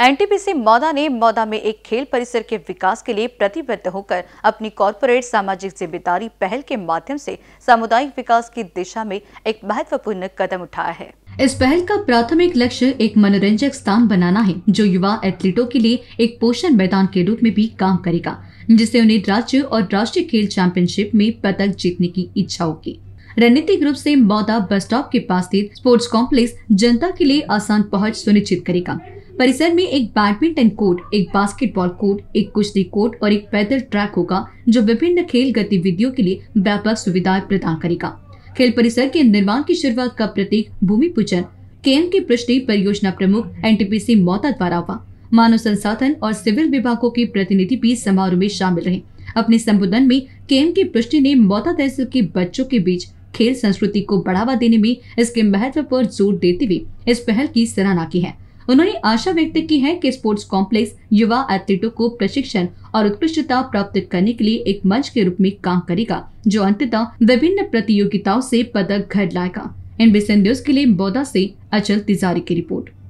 NTPC Mouda ने मौदा में एक खेल परिसर के विकास के लिए प्रतिबद्ध होकर अपनी कॉरपोरेट सामाजिक जिम्मेदारी पहल के माध्यम से सामुदायिक विकास की दिशा में एक महत्वपूर्ण कदम उठाया है इस पहल का प्राथमिक लक्ष्य एक मनोरंजक स्थान बनाना है जो युवा एथलीटों के लिए एक पोषण मैदान के रूप में भी काम करेगा जिससे उन्हें राज्य और राष्ट्रीय खेल चैंपियनशिप में पदक जीतने की इच्छा होगी रणनीति ग्रुप से मौदा बस स्टॉप के पास स्थित स्पोर्ट्स कॉम्प्लेक्स जनता के लिए आसान पहुंच सुनिश्चित करेगा परिसर में एक बैडमिंटन कोर्ट एक बास्केटबॉल कोर्ट एक कुश्ती कोर्ट और एक पैदल ट्रैक होगा जो विभिन्न खेल गतिविधियों के लिए व्यापक सुविधाएं प्रदान करेगा खेल परिसर के निर्माण की शुरुआत का प्रतीक भूमि पूजन के एम के पृष्ठी परियोजना प्रमुख सी मौता द्वारा हुआ मानव संसाधन और सिविल विभागों के प्रतिनिधि भी समारोह में शामिल रहे अपने संबोधन में के एम के पृष्ठी ने मौता तहसील के बच्चों के बीच खेल संस्कृति को बढ़ावा देने में इसके महत्व पर जोर देते हुए इस पहल की सराहना की है उन्होंने आशा व्यक्त की है कि स्पोर्ट्स कॉम्प्लेक्स युवा एथलीटों को प्रशिक्षण और उत्कृष्टता प्राप्त करने के लिए एक मंच के रूप में काम करेगा जो अंततः विभिन्न प्रतियोगिताओं से पदक घर लाएगा इन बिसेंडियोज के लिए बौदा से अचल तिजारी की रिपोर्ट